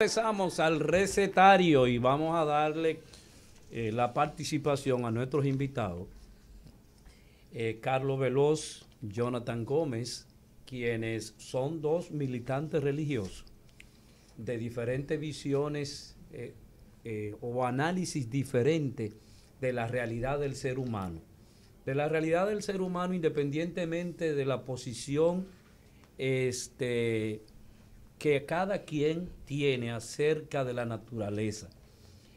Empezamos al recetario y vamos a darle eh, la participación a nuestros invitados, eh, Carlos Veloz, Jonathan Gómez, quienes son dos militantes religiosos de diferentes visiones eh, o análisis diferente de la realidad del ser humano. De la realidad del ser humano independientemente de la posición este, que cada quien tiene acerca de la naturaleza.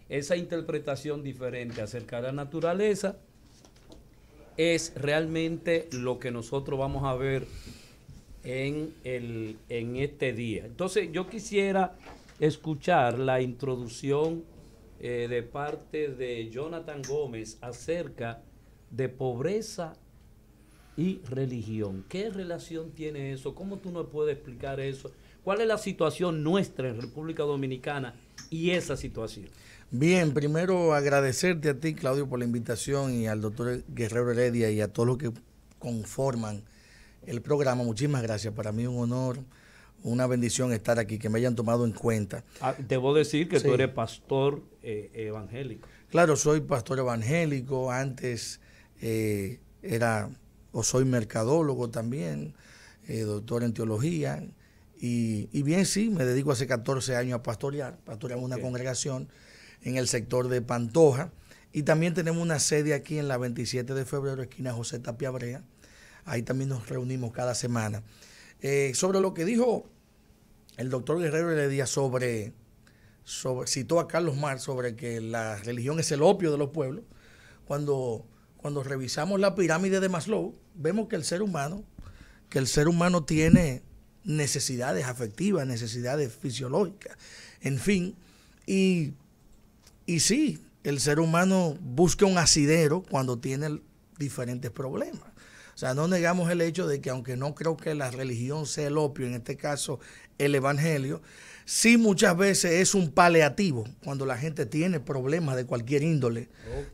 Esa interpretación diferente acerca de la naturaleza es realmente lo que nosotros vamos a ver en, este día. Entonces yo quisiera escuchar la introducción eh, de parte de Jonathan Gómez acerca de pobreza y religión. ¿Qué relación tiene eso? ¿Cómo tú nos puedes explicar eso? ¿Cuál es la situación nuestra en República Dominicana y esa situación? Bien, primero agradecerte a ti, Claudio, por la invitación y al doctor Guerrero Heredia y a todos los que conforman el programa. Muchísimas gracias. Para mí es un honor, una bendición estar aquí, que me hayan tomado en cuenta. Ah, debo decir que tú eres pastor eh, evangélico. Claro, soy pastor evangélico. Antes eh, era o soy mercadólogo también, eh, doctor en teología. Y, bien, sí, me dedico hace 14 años a pastorear. Pastoreamos una congregación en el sector de Pantoja. Y también tenemos una sede aquí en la 27 de febrero, esquina José Tapia Brea. Ahí también nos reunimos cada semana. Eh, sobre lo que dijo el doctor Guerrero Heredia sobre, sobre, citó a Carlos Mar sobre que la religión es el opio de los pueblos. Cuando, cuando revisamos la pirámide de Maslow, vemos que el ser humano, que el ser humano tiene necesidades afectivas, necesidades fisiológicas, en fin. Y, y sí, el ser humano busca un asidero cuando tiene diferentes problemas. O sea, no negamos el hecho de que aunque no creo que la religión sea el opio, en este caso el Evangelio, sí muchas veces es un paliativo cuando la gente tiene problemas de cualquier índole.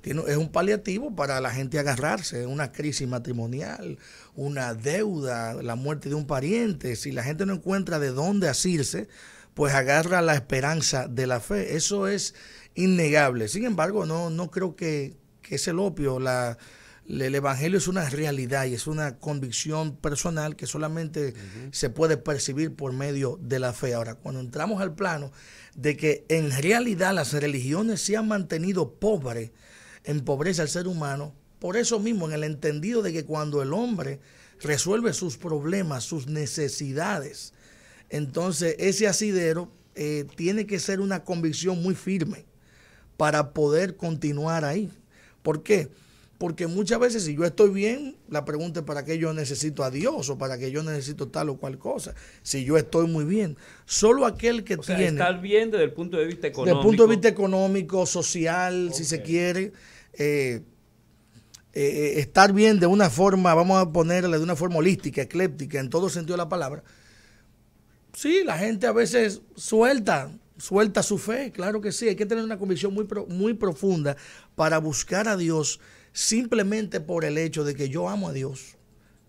es un paliativo para la gente agarrarse, una crisis matrimonial, una deuda, la muerte de un pariente. Si la gente no encuentra de dónde asirse, pues agarra la esperanza de la fe. Eso es innegable. Sin embargo, no, no creo que, que es el opio, la el Evangelio es una realidad y es una convicción personal que solamente se puede percibir por medio de la fe. Ahora, cuando entramos al plano de que en realidad las religiones se han mantenido pobres, en pobreza al ser humano, por eso mismo, en el entendido de que cuando el hombre resuelve sus problemas, sus necesidades, entonces ese asidero eh, tiene que ser una convicción muy firme para poder continuar ahí. ¿Por qué? Porque muchas veces si yo estoy bien, la pregunta es para qué yo necesito a Dios o para qué yo necesito tal o cual cosa. Si yo estoy muy bien, solo aquel que tiene... estar bien desde el punto de vista económico. Desde el punto de vista económico, social, si se quiere. Eh, eh, estar bien de una forma, vamos a ponerle de una forma holística, ecléptica, en todo sentido de la palabra. Sí, la gente a veces suelta, suelta su fe, claro que sí. Hay que tener una convicción muy, muy profunda para buscar a Dios simplemente por el hecho de que yo amo a Dios,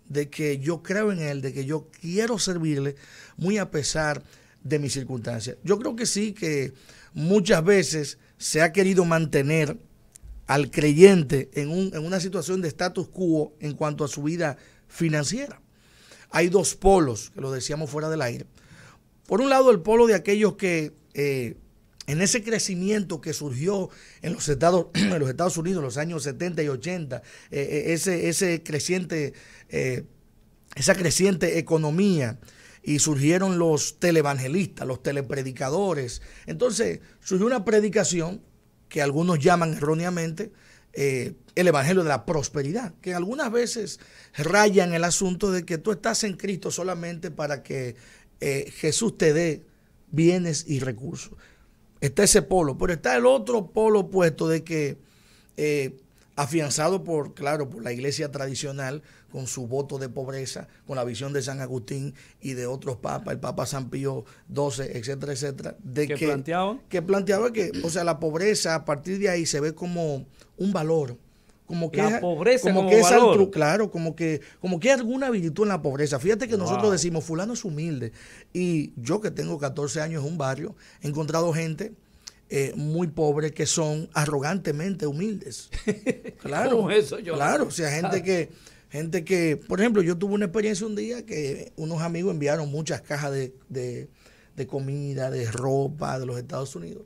de que yo creo en Él, de que yo quiero servirle, muy a pesar de mis circunstancias. Yo creo que sí, que muchas veces se ha querido mantener al creyente en, una situación de status quo en cuanto a su vida financiera. Hay dos polos, que lo decíamos fuera del aire. Por un lado, el polo de aquellos que eh, en ese crecimiento que surgió en los Estados, los Unidos en los años 70 y 80, eh, eh, ese, creciente, eh, esa creciente economía, y surgieron los televangelistas, los telepredicadores. Entonces surgió una predicación que algunos llaman erróneamente el Evangelio de la Prosperidad, que algunas veces rayan el asunto de que tú estás en Cristo solamente para que Jesús te dé bienes y recursos. Está ese polo, pero está el otro polo opuesto de que, eh, afianzado por, claro, por la iglesia tradicional, con su voto de pobreza, con la visión de San Agustín y de otros papas, el Papa San Pío XII, etcétera, etcétera, de que, que planteaba que, o sea, la pobreza a partir de ahí se ve como un valor, como que la pobreza como, que valor. claro como que como que hay alguna virtud en la pobreza fíjate que nosotros decimos fulano es humilde y yo que tengo 14 años en un barrio he encontrado gente eh, muy pobre que son arrogantemente humildes claro eso yo? claro o sea gente que gente que por ejemplo yo tuve una experiencia un día que unos amigos enviaron muchas cajas de comida de ropa de los Estados Unidos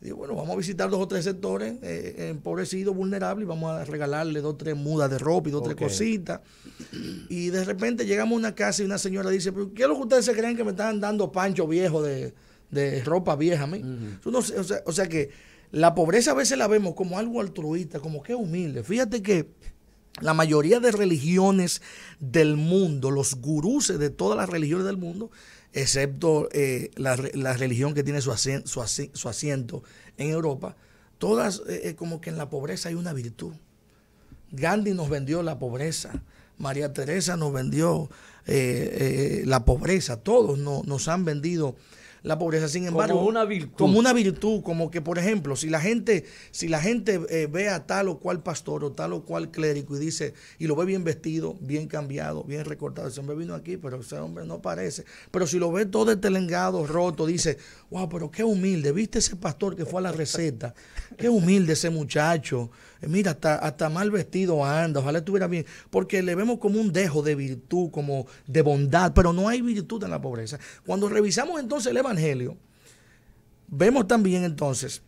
Digo, bueno, vamos a visitar dos o tres sectores eh, empobrecidos, vulnerables, y vamos a regalarle dos o tres mudas de ropa y dos o tres cositas. Y de repente llegamos a una casa y una señora dice, ¿Pero ¿qué es lo que ustedes se creen que me están dando pancho viejo de, ropa vieja a mí? o, sea, que la pobreza a veces la vemos como algo altruista, como que humilde. Fíjate que la mayoría de religiones del mundo, los gurús de todas las religiones del mundo, excepto eh, la, religión que tiene su, asiento, su, su asiento en Europa, todas eh, eh, como que en la pobreza hay una virtud. Gandhi nos vendió la pobreza, María Teresa nos vendió la pobreza, todos nos han vendido la pobreza. Sin embargo, como una virtud. Como una virtud, como que, por ejemplo, si la gente, si la gente eh, ve a tal o cual pastor o tal o cual clérigo y dice, y lo ve bien vestido, bien cambiado, bien recortado, ese hombre vino aquí, pero ese hombre no parece. Pero si lo ve todo estelengado, roto, dice, wow, pero qué humilde, viste ese pastor que fue a la receta, qué humilde ese muchacho. Eh, mira, hasta, hasta mal vestido anda, ojalá estuviera bien, porque le vemos como un dejo de virtud, como de bondad, pero no hay virtud en la pobreza. Cuando revisamos entonces el Evangelio, vemos también entonces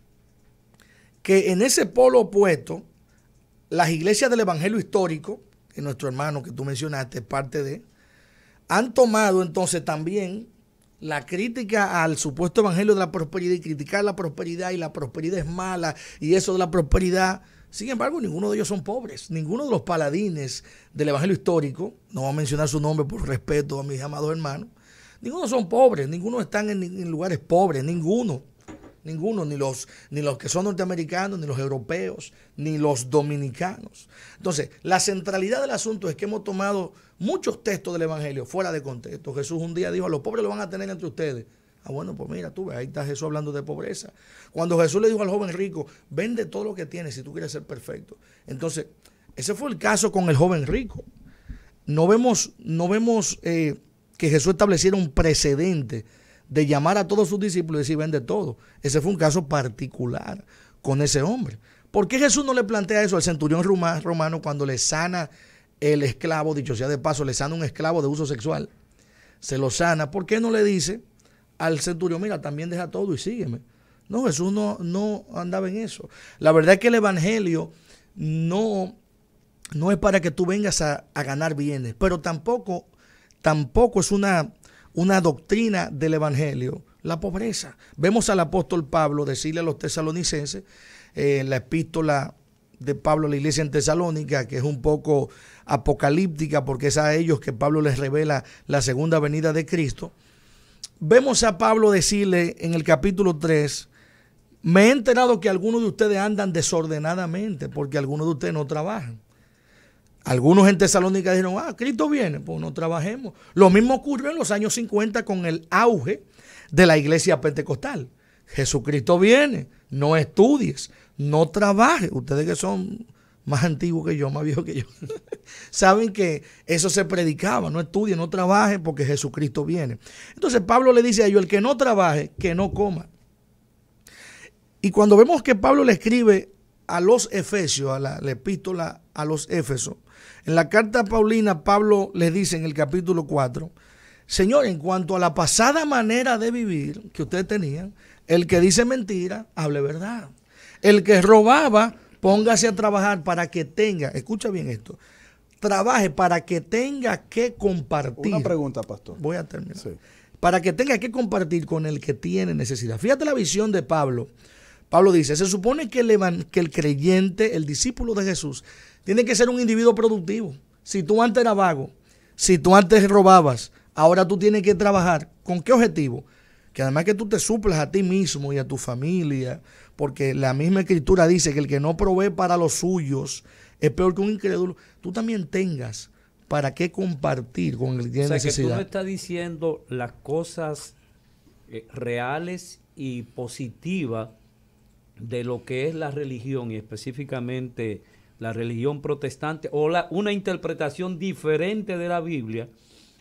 que en ese polo opuesto, las iglesias del Evangelio histórico, que nuestro hermano que tú mencionaste, parte de, han tomado entonces también la crítica al supuesto evangelio de la prosperidad y criticar la prosperidad y la prosperidad es mala y eso de la prosperidad sin embargo, ninguno de ellos son pobres. Ninguno de los paladines del Evangelio histórico, no voy a mencionar su nombre por respeto a mis amados hermanos, ninguno son pobres, ninguno están en, lugares pobres, ninguno. Ninguno, ni los, ni los que son norteamericanos, ni los europeos, ni los dominicanos. Entonces, la centralidad del asunto es que hemos tomado muchos textos del Evangelio fuera de contexto. Jesús un día dijo, a los pobres lo van a tener entre ustedes, Ah, bueno, pues mira, tú ves, ahí está Jesús hablando de pobreza. Cuando Jesús le dijo al joven rico, vende todo lo que tienes si tú quieres ser perfecto. Entonces, ese fue el caso con el joven rico. No vemos, no vemos eh, que Jesús estableciera un precedente de llamar a todos sus discípulos y decir, vende todo. Ese fue un caso particular con ese hombre. ¿Por qué Jesús no le plantea eso al centurión romano cuando le sana el esclavo, dicho sea de paso, le sana un esclavo de uso sexual? Se lo sana. ¿Por qué no le dice? al centurión, mira, también deja todo y sígueme. No, Jesús no, no andaba en eso. La verdad es que el Evangelio no, no es para que tú vengas a, ganar bienes, pero tampoco, tampoco es una, una doctrina del Evangelio la pobreza. Vemos al apóstol Pablo decirle a los tesalonicenses eh, en la epístola de Pablo a la iglesia en Tesalónica, que es un poco apocalíptica porque es a ellos que Pablo les revela la segunda venida de Cristo vemos a Pablo decirle en el capítulo 3, me he enterado que algunos de ustedes andan desordenadamente porque algunos de ustedes no trabajan. Algunos en Tesalónica dijeron, ah, Cristo viene, pues no trabajemos. Lo mismo ocurrió en los años 50 con el auge de la iglesia pentecostal. Jesucristo viene, no estudies, no trabajes. Ustedes que son más antiguo que yo, más viejo que yo, saben que eso se predicaba, no estudie, no trabaje, porque Jesucristo viene. Entonces Pablo le dice a ellos, el que no trabaje, que no coma. Y cuando vemos que Pablo le escribe a los Efesios, a la, epístola a los Éfesos, en la carta Paulina, Pablo le dice en el capítulo 4, Señor, en cuanto a la pasada manera de vivir que ustedes tenían, el que dice mentira, hable verdad. El que robaba, Póngase a trabajar para que tenga, escucha bien esto, trabaje para que tenga que compartir. Una pregunta, pastor. Voy a terminar. Para que tenga que compartir con el que tiene necesidad. Fíjate la visión de Pablo. Pablo dice, se supone que el, que el creyente, el discípulo de Jesús, tiene que ser un individuo productivo. Si tú antes eras vago, si tú antes robabas, ahora tú tienes que trabajar. ¿Con qué objetivo? Que además que tú te suplas a ti mismo y a tu familia, porque la misma escritura dice que el que no provee para los suyos es peor que un incrédulo, tú también tengas para qué compartir con el que tiene o sea, Que tú me estás diciendo las cosas eh, reales y positivas de lo que es la religión y específicamente la religión protestante o la, una interpretación diferente de la Biblia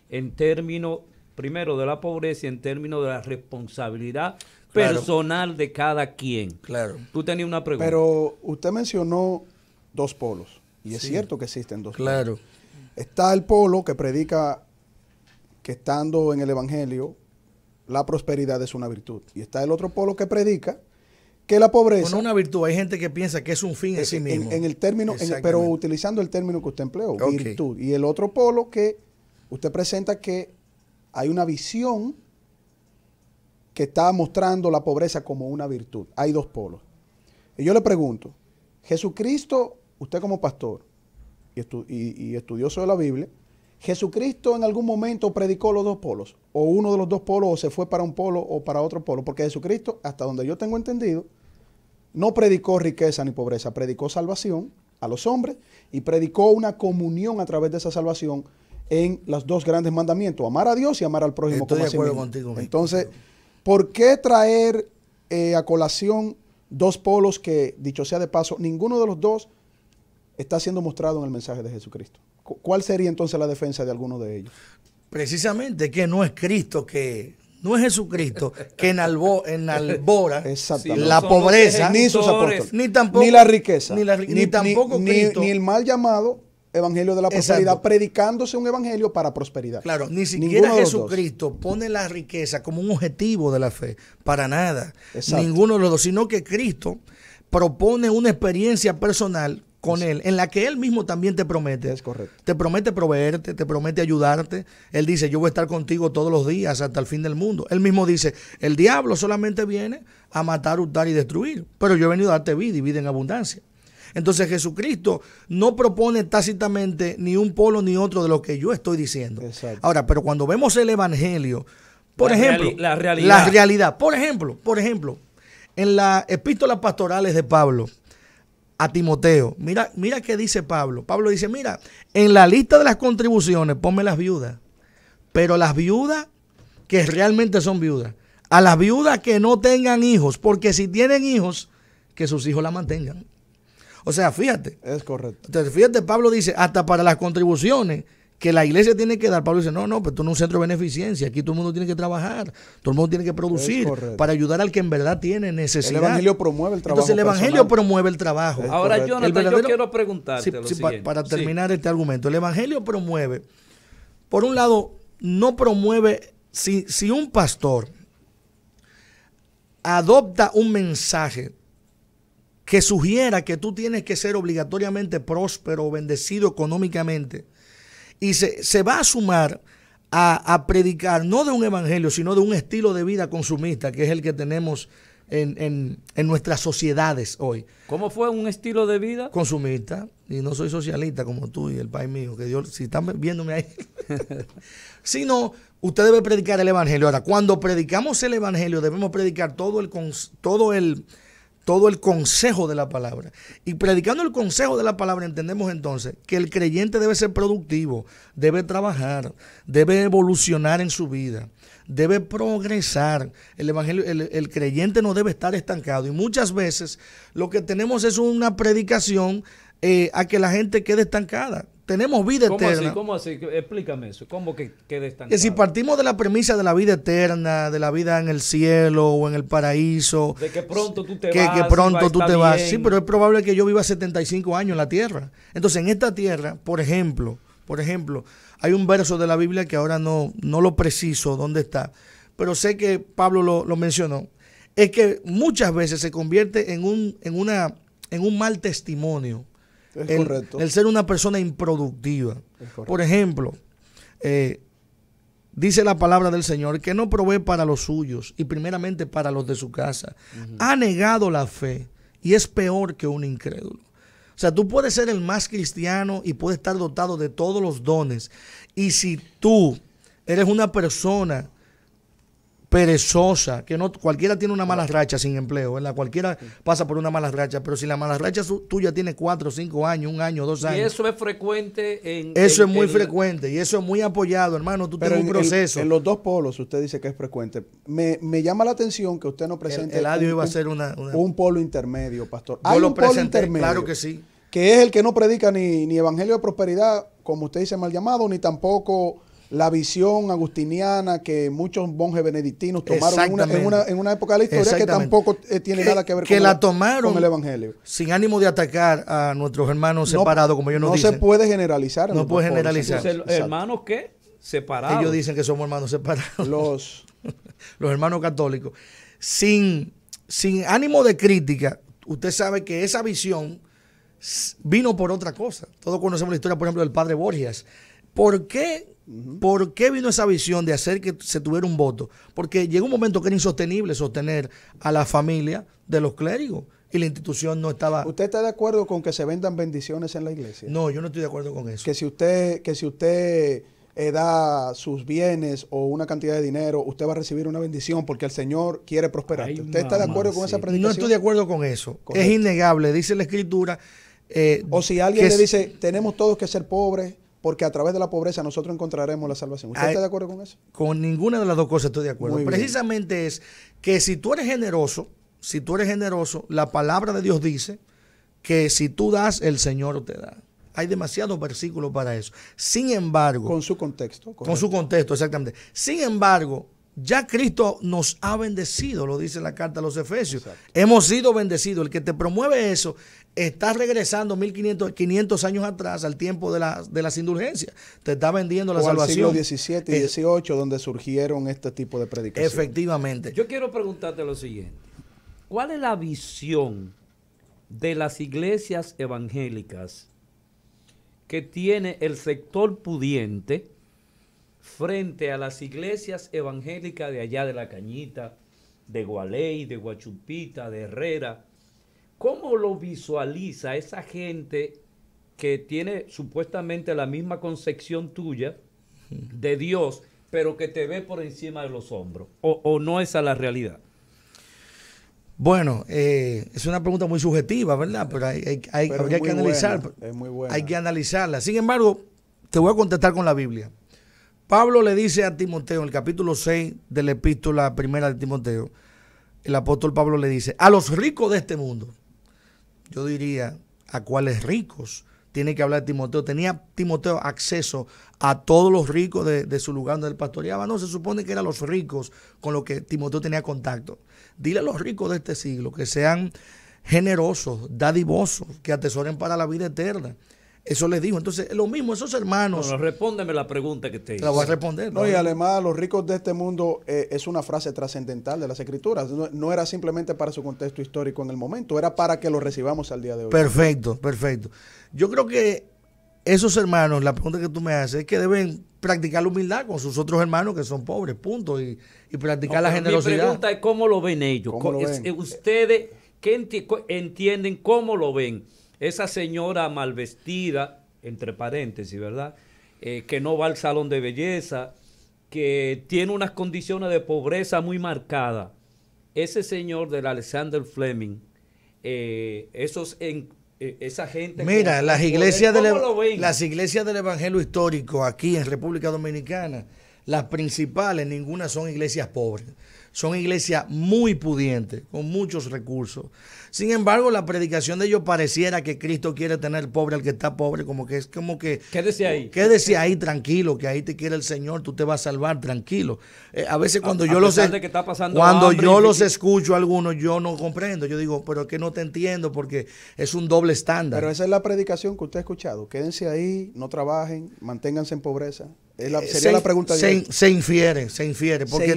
en términos, primero, de la pobreza y en términos de la responsabilidad personal de cada quien. Claro. Tú tenías una pregunta. Pero usted mencionó dos polos. Y es cierto que existen dos claro. Está el polo que predica que estando en el Evangelio, la prosperidad es una virtud. Y está el otro polo que predica que la pobreza. Con una virtud, hay gente que piensa que es un fin en, eh, sí mismo. En, el término, pero utilizando el término que usted empleó, virtud. Y el otro polo que usted presenta que hay una visión que está mostrando la pobreza como una virtud. Hay dos polos. Y yo le pregunto, Jesucristo, usted como pastor y, y, estudioso de la Biblia, ¿Jesucristo en algún momento predicó los dos polos? ¿O uno de los dos polos o se fue para un polo o para otro polo? Porque Jesucristo, hasta donde yo tengo entendido, no predicó riqueza ni pobreza, predicó salvación a los hombres y predicó una comunión a través de esa salvación en los dos grandes mandamientos, amar a Dios y amar al prójimo como Entonces, ¿Por qué traer eh, a colación dos polos que, dicho sea de paso, ninguno de los dos está siendo mostrado en el mensaje de Jesucristo? ¿Cuál sería entonces la defensa de alguno de ellos? Precisamente que no es Cristo que no es Jesucristo que enalbora la pobreza, ni sus ni tampoco la riqueza, ni, tampoco ni el mal llamado evangelio de la prosperidad, predicándose un evangelio para prosperidad. Claro, ni siquiera Jesucristo pone la riqueza como un objetivo de la fe, para nada. Ninguno de los dos, sino que Cristo propone una experiencia personal con Él, en la que Él mismo también te promete. Es correcto. Te promete proveerte, te promete ayudarte. Él dice, yo voy a estar contigo todos los días hasta el fin del mundo. Él mismo dice, el diablo solamente viene a matar, hurtar y destruir, pero yo he venido a darte vida y vida en abundancia. Entonces Jesucristo no propone tácitamente ni un polo ni otro de lo que yo estoy diciendo. Ahora, pero cuando vemos el Evangelio, por ejemplo, la, realidad. por ejemplo, por ejemplo, en las epístolas pastorales de Pablo a Timoteo, mira, mira qué dice Pablo. Pablo dice, mira, en la lista de las contribuciones ponme las viudas, pero las viudas que realmente son viudas, a las viudas que no tengan hijos, porque si tienen hijos, que sus hijos la mantengan. O sea, fíjate. Es correcto. Entonces, fíjate, Pablo dice, hasta para las contribuciones que la iglesia tiene que dar. Pablo dice, no, no, pero pues tú no es un centro de beneficencia, aquí todo el mundo tiene que trabajar, todo el mundo tiene que producir para ayudar al que en verdad tiene necesidad. El Evangelio promueve el trabajo. Entonces el Evangelio promueve el trabajo. Ahora, Jonathan, yo quiero preguntarte. para, terminar este argumento, el Evangelio promueve, por un lado, no promueve, si un pastor adopta un mensaje que sugiera que tú tienes que ser obligatoriamente próspero o bendecido económicamente. Y se, va a sumar a, a, predicar no de un evangelio, sino de un estilo de vida consumista, que es el que tenemos en, en, nuestras sociedades hoy. ¿Cómo fue un estilo de vida? Consumista. Y no soy socialista como tú y el país mío, que Dios, si están viéndome ahí. sino usted debe predicar el evangelio. Ahora, cuando predicamos el evangelio, debemos predicar todo el, todo el todo el consejo de la palabra. Y predicando el consejo de la palabra entendemos entonces que el creyente debe ser productivo, debe trabajar, debe evolucionar en su vida, debe progresar. El, evangelio, el, creyente no debe estar estancado. Y muchas veces lo que tenemos es una predicación eh, a que la gente quede estancada tenemos vida ¿Cómo eterna. Así, ¿Cómo así? Explícame eso. ¿Cómo que quede estancado? si partimos de la premisa de la vida eterna, de la vida en el cielo o en el paraíso. De que pronto tú te vas. pronto tú te vas. Sí, pero es probable que yo viva 75 años en la tierra. Entonces, en esta tierra, por ejemplo, por ejemplo, hay un verso de la Biblia que ahora no, no lo preciso dónde está, pero sé que Pablo lo, mencionó. Es que muchas veces se convierte en un, en una, en un mal testimonio el, ser una persona improductiva. Por ejemplo, eh, dice la palabra del Señor que no provee para los suyos y primeramente para los de su casa. Ha negado la fe y es peor que un incrédulo. O sea, tú puedes ser el más cristiano y puedes estar dotado de todos los dones. Y si tú eres una persona perezosa, que no cualquiera tiene una mala racha sin empleo, ¿verdad? Cualquiera pasa por una mala racha, pero si la mala racha tuya tiene cuatro, cinco años, un año, dos años. Y eso es frecuente en... Eso es muy frecuente y eso es muy apoyado, hermano, tú tienes un proceso. En, los dos polos usted dice que es frecuente. Me, llama la atención que usted no presente... El, el iba a ser una, un polo intermedio, pastor. polo intermedio. Claro que sí. Que es el que no predica ni, ni evangelio de prosperidad, como usted dice mal llamado, ni tampoco la visión agustiniana que muchos monjes benedictinos tomaron en una, época de la historia que tampoco eh, tiene nada que ver con, la, tomaron con el Evangelio. Sin ánimo de atacar a nuestros hermanos separados, como ellos nos no dicen. No se puede generalizar. No puede generalizar. ¿Hermanos qué? Separados. Ellos dicen que somos hermanos separados. Los, los hermanos católicos. Sin, sin ánimo de crítica, usted sabe que esa visión vino por otra cosa. Todos conocemos la historia, por ejemplo, del padre Borgias ¿Por qué, ¿Por qué vino esa visión de hacer que se tuviera un voto? Porque llegó un momento que era insostenible sostener a la familia de los clérigos y la institución no estaba. ¿Usted está de acuerdo con que se vendan bendiciones en la iglesia? No, yo no estoy de acuerdo con eso. Que si usted, que si usted eh, da sus bienes o una cantidad de dinero, usted va a recibir una bendición porque el Señor quiere prosperar. ¿Usted está de acuerdo con esa predicación? No estoy de acuerdo con eso. Es innegable, dice la Escritura. Eh, o si alguien le dice, tenemos todos que ser pobres, porque a través de la pobreza nosotros encontraremos la salvación. ¿Usted ah, está de acuerdo con eso? Con ninguna de las dos cosas estoy de acuerdo. Precisamente es que si tú eres generoso, si tú eres generoso, la palabra de Dios dice que si tú das, el Señor te da. Hay demasiados versículos para eso. Sin embargo. Con su contexto. Con su contexto, exactamente. Sin embargo, ya Cristo nos ha bendecido, lo dice la carta a los Efesios. Hemos sido bendecidos. El que te promueve eso está regresando 1500 500 años atrás al tiempo de, las indulgencias. Te está vendiendo la salvación. Al siglo y 18, eh, donde surgieron este tipo de predicaciones. Efectivamente. Yo quiero preguntarte lo siguiente: ¿Cuál es la visión de las iglesias evangélicas que tiene el sector pudiente? frente a las iglesias evangélicas de allá de La Cañita, de Gualey, de Guachupita, de Herrera. ¿Cómo lo visualiza esa gente que tiene supuestamente la misma concepción tuya de Dios, pero que te ve por encima de los hombros? ¿O, no esa es la realidad? Bueno, eh, es una pregunta muy subjetiva, ¿verdad? Pero hay, que Hay que analizarla. Sin embargo, te voy a contestar con la Biblia. Pablo le dice a Timoteo, en el capítulo 6 de la epístola primera de Timoteo, el apóstol Pablo le dice, a los ricos de este mundo, yo diría, ¿a cuáles ricos? Tiene que hablar Timoteo. ¿Tenía Timoteo acceso a todos los ricos de, su lugar donde él pastoreaba? No, se supone que eran los ricos con los que Timoteo tenía contacto. Dile a los ricos de este siglo que sean generosos, dadivosos, que atesoren para la vida eterna, eso les dijo. Entonces, lo mismo, esos hermanos. Bueno, respóndeme la pregunta que te hice. La voy a responder. No, y además, los ricos de este mundo eh, es una frase trascendental de las escrituras. No, era simplemente para su contexto histórico en el momento, era para que lo recibamos al día de hoy. Perfecto, perfecto. Yo creo que esos hermanos, la pregunta que tú me haces es que deben practicar la humildad con sus otros hermanos que son pobres, punto. Y, practicar la generosidad. Mi pregunta es: ¿cómo lo ven ellos? ¿Cómo eh, ¿Ustedes qué entienden? ¿Cómo lo ven? Esa señora mal vestida, entre paréntesis, ¿verdad? Eh, que no va al salón de belleza, que tiene unas condiciones de pobreza muy marcadas. Ese señor del Alexander Fleming, eh, esos en, eh, esa gente. Mira, las, iglesias las iglesias del Evangelio histórico aquí en República Dominicana, las principales, ninguna son iglesias pobres son iglesias muy pudientes, con muchos recursos. Sin embargo, la predicación de ellos pareciera que Cristo quiere tener pobre al que está pobre, como que es como que... Quédese ahí. Quédese ahí tranquilo, que ahí te quiere el Señor, tú te vas a salvar tranquilo. Eh, a veces cuando yo los... cuando yo los escucho a algunos, yo no comprendo. Yo digo, pero es que no te entiendo porque es un doble estándar. Pero esa es la predicación que usted ha escuchado. Quédense ahí, no trabajen, manténganse en pobreza. Eh, sería la pregunta se, se, infiere, se infiere. Porque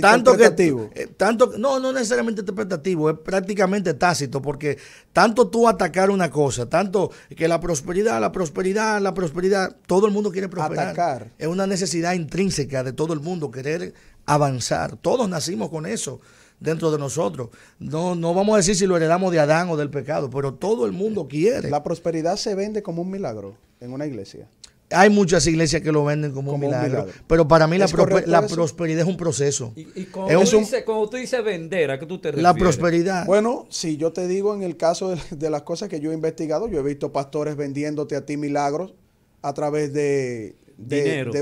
tanto eh, tanto, no, no necesariamente interpretativo, es prácticamente tácito, porque tanto tú atacar una cosa, tanto que la prosperidad, la prosperidad, la prosperidad, todo el mundo quiere prosperar. Es una necesidad intrínseca de todo el mundo querer avanzar. Todos nacimos con eso dentro de nosotros. No, no vamos a decir si lo heredamos de Adán o del pecado, pero todo el mundo eh, quiere. La prosperidad se vende como un milagro en una iglesia. Hay muchas iglesias que lo venden como, un, milagro, Pero para mí la, prosperidad es un proceso. Y, cuando, tú dices, vender, ¿a qué tú te refieres? La prosperidad. Bueno, si yo te digo en el caso de, las cosas que yo he investigado, yo he visto pastores vendiéndote a ti milagros a través de,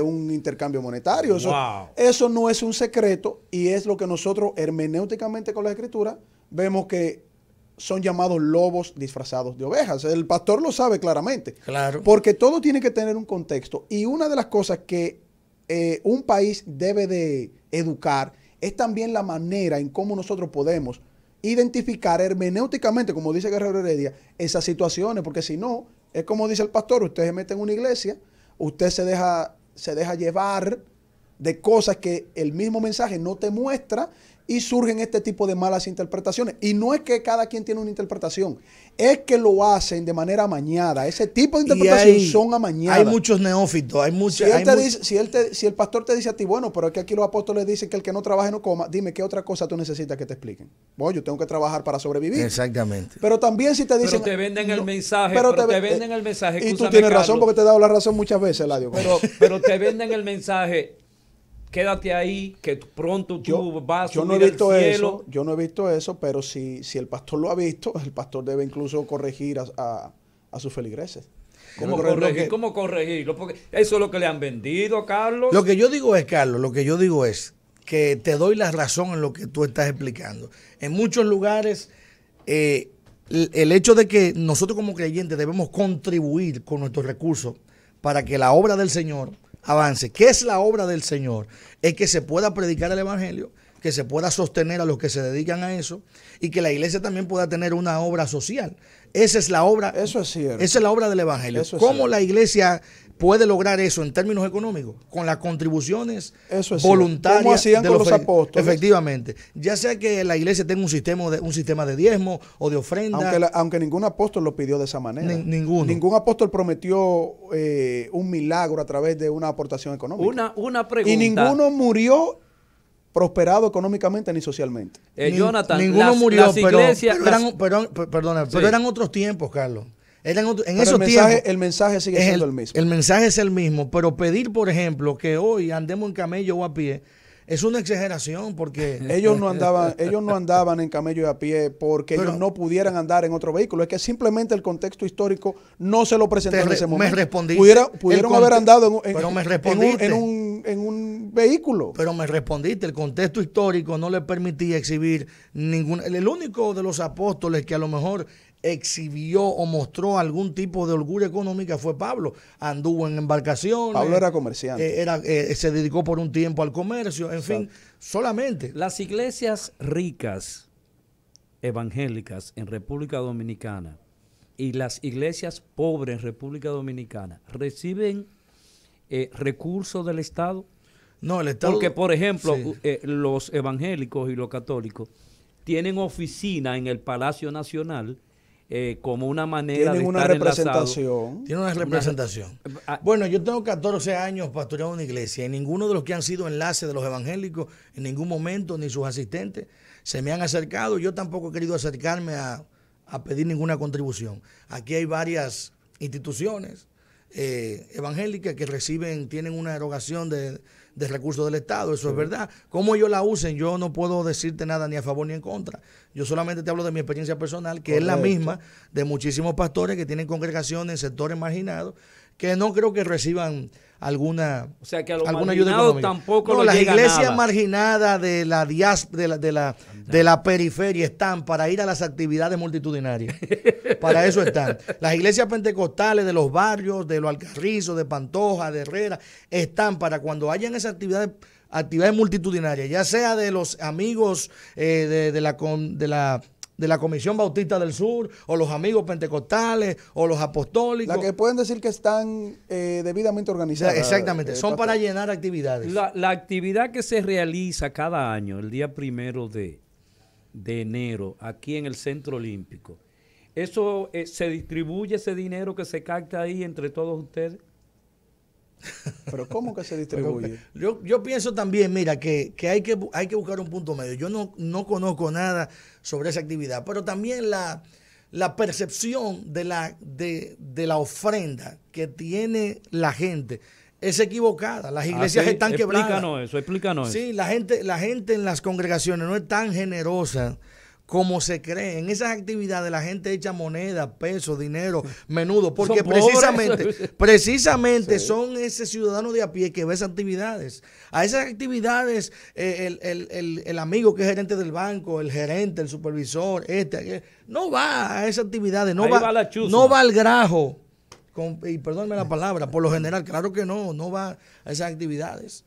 un intercambio monetario. Eso, eso no es un secreto y es lo que nosotros hermenéuticamente con la escritura vemos que son llamados lobos disfrazados de ovejas. El pastor lo sabe claramente. Claro. Porque todo tiene que tener un contexto. Y una de las cosas que eh, un país debe de educar es también la manera en cómo nosotros podemos identificar hermenéuticamente, como dice Guerrero Heredia, esas situaciones. Porque si no, es como dice el pastor, usted se mete en una iglesia, usted se deja, se deja llevar de cosas que el mismo mensaje no te muestra y surgen este tipo de malas interpretaciones. Y no es que cada quien tiene una interpretación, es que lo hacen de manera amañada. Ese tipo de interpretaciones son amañadas. Hay muchos neófitos, hay muchos. Si, el pastor te dice a ti, bueno, pero es que aquí los apóstoles dicen que el que no trabaje no coma, dime qué otra cosa tú necesitas que te expliquen. Bueno, yo tengo que trabajar para sobrevivir. Exactamente. Pero también si te dicen. Pero te venden el mensaje. Pero, te, venden el mensaje. Y tú tienes razón porque te he dado la razón muchas veces, Ladio. pero te venden el mensaje quédate ahí, que pronto tú vas a yo el cielo. yo no he visto eso, pero si, si el pastor lo ha visto, el pastor debe incluso corregir a, sus feligreses. ¿Cómo, corregir, ¿Cómo corregirlo? Porque eso es lo que le han vendido, Carlos. Lo que yo digo es, Carlos, lo que yo digo es que te doy la razón en lo que tú estás explicando. En muchos lugares, eh, el hecho de que nosotros como creyentes debemos contribuir con nuestros recursos para que la obra del Señor avance, ¿Qué es la obra del Señor, es que se pueda predicar el Evangelio, que se pueda sostener a los que se dedican a eso y que la iglesia también pueda tener una obra social. Esa es la obra. Eso es cierto. Esa es la obra del Evangelio. ¿Cómo la iglesia puede lograr eso en términos económicos con las contribuciones voluntarias hacían de los, apóstoles efectivamente ya sea que la iglesia tenga un sistema de un sistema de diezmo o de ofrenda aunque, ningún apóstol lo pidió de esa manera Ningún. ningún apóstol prometió eh, un milagro a través de una aportación económica una pregunta y ninguno murió prosperado económicamente ni socialmente eh, Jonathan ninguno las, murió iglesias, pero eran otros tiempos Carlos el mensaje, el mensaje sigue siendo el, mismo. El mensaje es el mismo, pero pedir, por ejemplo, que hoy andemos en camello o a pie es una exageración porque ellos no andaban, ellos no andaban en camello y a pie porque ellos no pudieran andar en otro vehículo. Es que simplemente el contexto histórico no se lo presentó en ese momento. Me respondiste. pudieron haber andado en, pero me un, en un vehículo. Pero me respondiste. El contexto histórico no le permitía exhibir ningún. El único de los apóstoles que a lo mejor exhibió o mostró algún tipo de orgullo económica fue Pablo. Anduvo en embarcaciones. Pablo era comerciante. Eh, era, eh, se dedicó por un tiempo al comercio, en fin, solamente. Las iglesias ricas evangélicas en República Dominicana y las iglesias pobres en República Dominicana reciben eh, recursos del Estado. No, el Estado. Porque, por ejemplo, los evangélicos y los católicos tienen oficina en el Palacio Nacional eh, como una manera de una representación. tiene una representación. Eh, ah, bueno, yo tengo 14 años pastoreando una iglesia y ninguno de los que han sido enlaces de los evangélicos en ningún momento, ni sus asistentes, se me han acercado. Yo tampoco he querido acercarme a, pedir ninguna contribución. Aquí hay varias instituciones eh, evangélicas que reciben, tienen una erogación de, de recursos del Estado, eso es verdad. Cómo ellos la usen, yo no puedo decirte nada ni a favor ni en contra. Yo solamente te hablo de mi experiencia personal, que es la misma de muchísimos pastores que tienen congregaciones en sectores marginados que no creo que reciban alguna, o sea, que alguna ayuda económica. Tampoco las iglesias marginadas de la, de la, de, la, de la periferia están para ir a las actividades multitudinarias. para eso están. Las iglesias pentecostales de los barrios, de los Alcarrizos, de Pantoja, de Herrera, están para cuando hayan esas actividades actividades multitudinarias, ya sea de los amigos eh, de la, de la de la Comisión Bautista del Sur, o los amigos pentecostales, o los apostólicos. La que pueden decir que están eh, debidamente organizadas. Exactamente, son para llenar actividades. La, actividad que se realiza cada año, el día primero de, enero, aquí en el Centro Olímpico, ¿eso eh, se distribuye ese dinero que se capta ahí entre todos ustedes? Pero ¿cómo que se distribuye? Yo, pienso también, mira, que, hay que hay que buscar un punto medio. Yo no, no conozco nada sobre esa actividad, pero también la, la percepción de la, de, de la ofrenda que tiene la gente es equivocada. Las ah, iglesias están quebradas. Explícanos eso, explícanos eso. Sí, la gente, la gente en las congregaciones no es tan generosa como se cree. En esas actividades la gente echa moneda, peso, dinero, menudo, porque precisamente, precisamente son ese ciudadano de a pie que ve esas actividades. A esas actividades, eh, el, amigo que es gerente del banco, el gerente, el supervisor, este, no va a esas actividades, no, va, no va al grajo. y perdónme la palabra, por lo general, claro que no, no va a esas actividades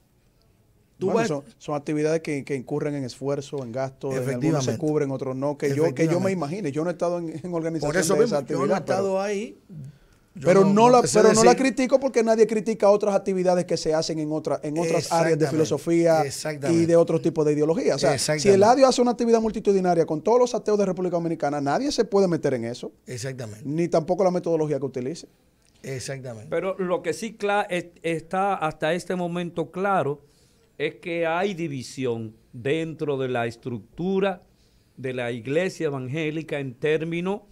son, actividades que, incurren en esfuerzo, en gastos, algunos se cubren, otros no, que yo, que yo me imagine. Yo no he estado en, en organización de Yo no he estado ahí, pero no, la, la critico porque nadie critica otras actividades que se hacen en, otra, en otras áreas de filosofía y de otro tipo de ideología. si el ADIO hace una actividad multitudinaria con todos los ateos de República Dominicana, nadie se puede meter en eso. Exactamente. Ni tampoco la metodología que utilice. Exactamente. Pero lo que sí está hasta este momento claro es que hay división dentro de la estructura de la iglesia evangélica en términos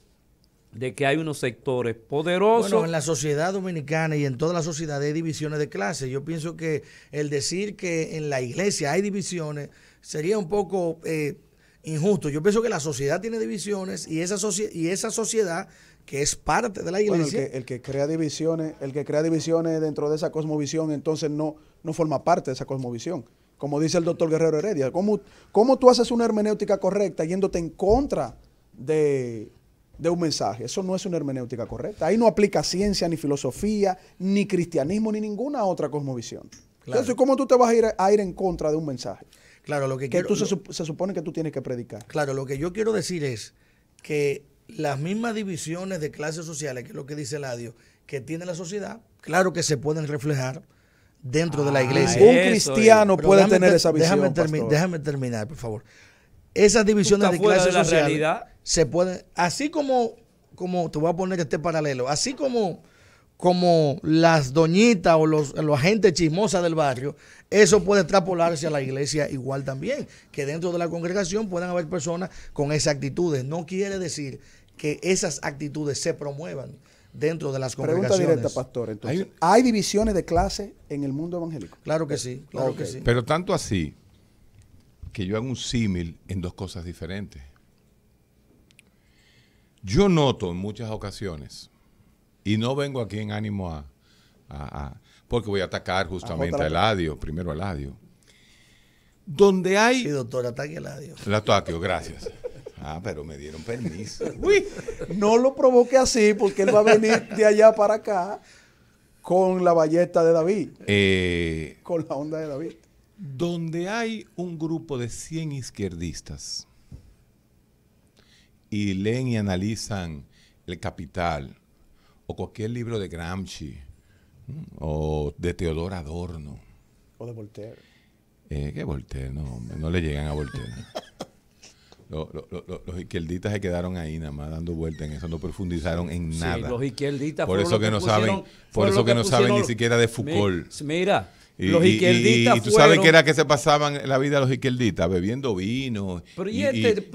de que hay unos sectores poderosos. Bueno, en la sociedad dominicana y en toda la sociedad hay divisiones de clase. Yo pienso que el decir que en la iglesia hay divisiones sería un poco eh, injusto. Yo pienso que la sociedad tiene divisiones y esa, y esa sociedad que es parte de la iglesia. el, que, crea divisiones, el que crea divisiones dentro de esa cosmovisión, entonces no, no forma parte de esa cosmovisión. Como dice el doctor Guerrero Heredia, ¿cómo, tú haces una hermenéutica correcta yéndote en contra de, un mensaje? Eso no es una hermenéutica correcta. Ahí no aplica ciencia, ni filosofía, ni cristianismo, ni ninguna otra cosmovisión. Entonces, ¿cómo tú te vas a ir, a ir en contra de un mensaje? Claro, lo que, tú se, supone que tú tienes que predicar. Claro, lo que yo quiero decir es que las mismas divisiones de clases sociales, que es lo que dice Ladio, que tiene la sociedad, claro que se pueden reflejar dentro de la ah, iglesia. Un cristiano puede tener esa visión. Déjame, terminar, por favor. Esas divisiones de clases sociales se pueden, así como, como te voy a poner este paralelo, así como como las doñitas o los, los agentes chismosas del barrio, eso puede extrapolarse a la iglesia igual también, que dentro de la congregación puedan haber personas con esas actitudes. No quiere decir que esas actitudes se promuevan dentro de las congregaciones. directa, ¿Hay, divisiones de clase en el mundo evangélico? Claro que sí, claro que sí. Pero tanto así que yo hago un símil en dos cosas diferentes. Yo noto en muchas ocasiones, y no vengo aquí en ánimo a, porque voy a atacar justamente al adiós primero al Eladio, donde hay... Sí, doctor, ataque al Eladio. La gracias. Ah, pero me dieron permiso. Uy, no lo provoque así porque él va a venir de allá para acá con la ballesta de David. Eh, con la onda de David. Donde hay un grupo de 100 izquierdistas y leen y analizan El Capital o cualquier libro de Gramsci mm, o de Teodoro Adorno. O de Voltaire. Eh, que Voltaire, no, no le llegan a Voltaire. los izquierditas se quedaron ahí nada más dando vueltas en eso, no profundizaron en nada. Sí, los izquierdistas por eso que, no pusieron, saben, por eso que, no saben ni siquiera de Foucault. Mira, y, los izquierdistas. Y, y, y tú sabes que era que se pasaban la vida los izquierditas, bebiendo vino. Pero y, y, este,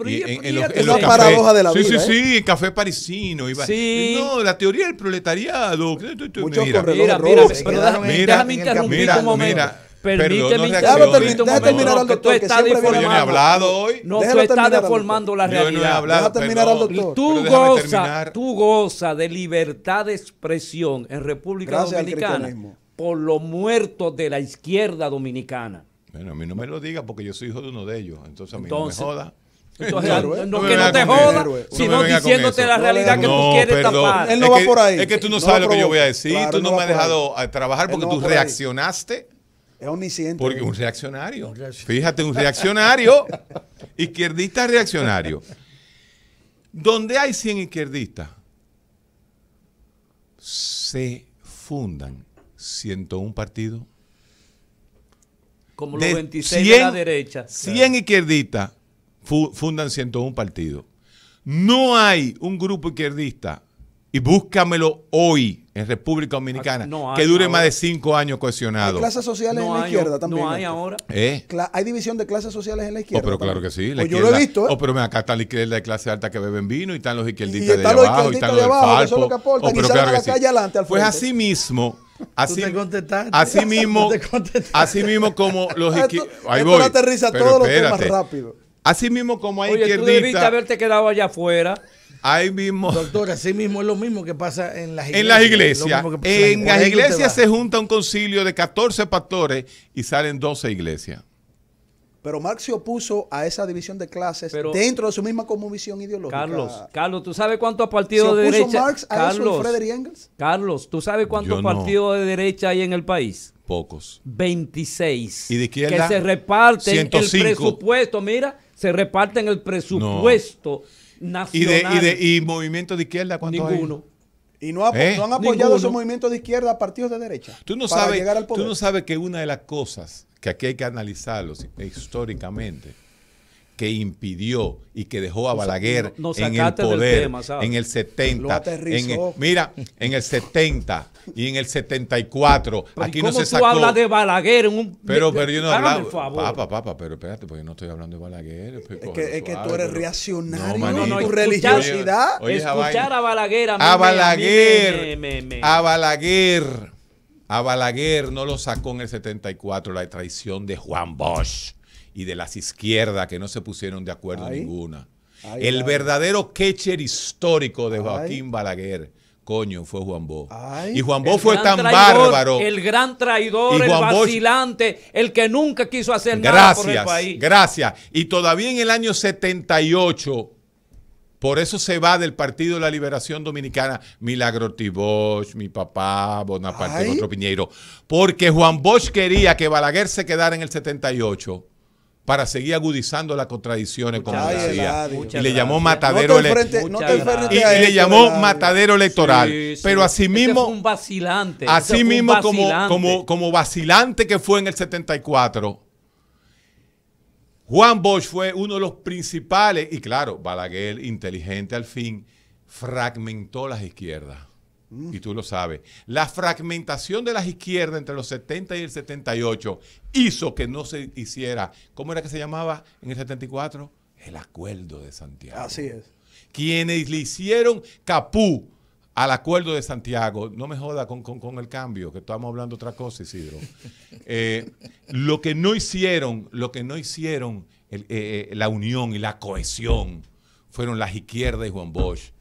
en, la este paradoja de la sí, vida. Sí, sí, sí, ¿eh? café parisino. Iba, sí. No, la teoría del proletariado. Muchos mira, mira, mira, pero déjame, déjame interrumpir un mira, Mira, Permíteme déjalo terminar al doctor. Que siempre viene yo no he hablado hoy. No, tú estás deformando la realidad. Y terminar al doctor. Tú gozas, tú goza de libertad de expresión en República Dominicana por los muertos de la izquierda dominicana. Bueno, a mí no me lo diga porque yo soy hijo de uno de ellos, entonces a mí no me joda. Eh. no, que no te joda, eh. sino diciéndote la realidad que tú quieres tapar. Él no va por ahí. Es que tú no, sabes lo que yo voy a decir, tú no me has dejado trabajar porque tú reaccionaste es omnisciente. Porque un reaccionario. Fíjate, un reaccionario. izquierdista reaccionario. Donde hay 100 izquierdistas, se fundan 101 partidos. Como los 26 de la derecha. 100 izquierdistas fundan 101 partidos. No hay un grupo izquierdista y búscamelo hoy en República ah, Dominicana, que dure más de cinco años cohesionado. Hay clases sociales en la izquierda también. No hay ahora. ¿Eh? Hay división de clases sociales en la oh, izquierda. pero claro que sí. La pues yo lo he visto. ¿eh? pero acá está la izquierda de clase alta que beben vino y están los izquierdistas y, de abajo. Y están los de abajo, que son los que aportan oh, pero y salen claro a la adelante al frente. Pues así mismo... Así, mismo, así mismo como los izquierdistas. Ahí voy. aterriza pero todos es más rápido. Así mismo como hay Oye, Tú debiste haberte quedado allá afuera mismo. Doctor, así mismo es lo mismo que pasa en las iglesias. En las iglesias. se junta un concilio de 14 pastores y salen 12 iglesias. Pero Marx se opuso a esa división de clases dentro de su misma visión ideológica. Carlos, Carlos, ¿tú sabes cuántos partidos de derecha? Carlos, ¿tú sabes cuántos de derecha hay en el país? Pocos. 26. Que se reparten el presupuesto. Mira, se reparten el presupuesto. ¿Y, de, de, y movimiento de izquierda? Ninguno. Y no, ¿Eh? han apoyado esos movimientos de izquierda a partidos de derecha. Tú no, sabes, tú no sabes que una de las cosas que aquí hay que analizarlo históricamente, que impidió y que dejó a Balaguer en el poder en el 70. mira, en el 70 y en el 74. aquí no se sacó. tú hablas de Balaguer Pero, pero yo no hablo Papá, papá, pero espérate, porque yo no estoy hablando de Balaguer. es, que, tú eres reaccionario. No, tu religiosidad. Oye, escuchar a Balaguer a, mí, a Balaguer. a Balaguer. A Balaguer no lo sacó en el 74 la traición de Juan Bosch y de las izquierdas que no se pusieron de acuerdo ninguna. el verdadero catcher histórico de Joaquín Balaguer coño fue Juan Bosch. y Juan Bosch fue tan bárbaro. El gran traidor, el vacilante, el que nunca quiso hacer nada por el país. Gracias. Y todavía en el año 78, por eso se va del Partido de la Liberación Dominicana Milagro Tibosch, mi papá, Bonaparte Ay. Otro Piñeiro. Porque Juan Bosch quería que Balaguer se quedara en el 78 para seguir agudizando las contradicciones, como decía. y le llamó matadero electoral. y, le llamó matadero electoral. Pero asimismo. Así este este mismo, como, como, como vacilante que fue en el 74. Juan Bosch fue uno de los principales, y claro, Balaguer, inteligente al fin, fragmentó las izquierdas. Mm. Y tú lo sabes. La fragmentación de las izquierdas entre los 70 y el 78 hizo que no se hiciera, ¿cómo era que se llamaba en el 74? El acuerdo de Santiago. Así es. Quienes le hicieron capú al acuerdo de Santiago, no me joda con, el cambio, que estamos hablando otra cosa, Isidro. Eh, lo que no hicieron, lo que no hicieron eh, eh, la unión y la cohesión fueron las izquierdas y Juan Bosch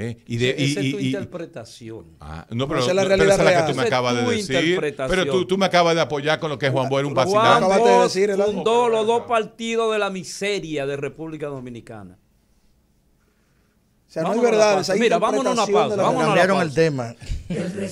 ¿Eh? Esa es tu interpretación. Ah, no, pero, esa es la realidad la que tú me acabas de decir. Pero tú, me acabas de apoyar con lo que Juan Bosch un vacilante. Juan el los dos partidos de la miseria de República Dominicana. O sea, no verdad. Mira, vámonos a una pausa. cambiaron el tema.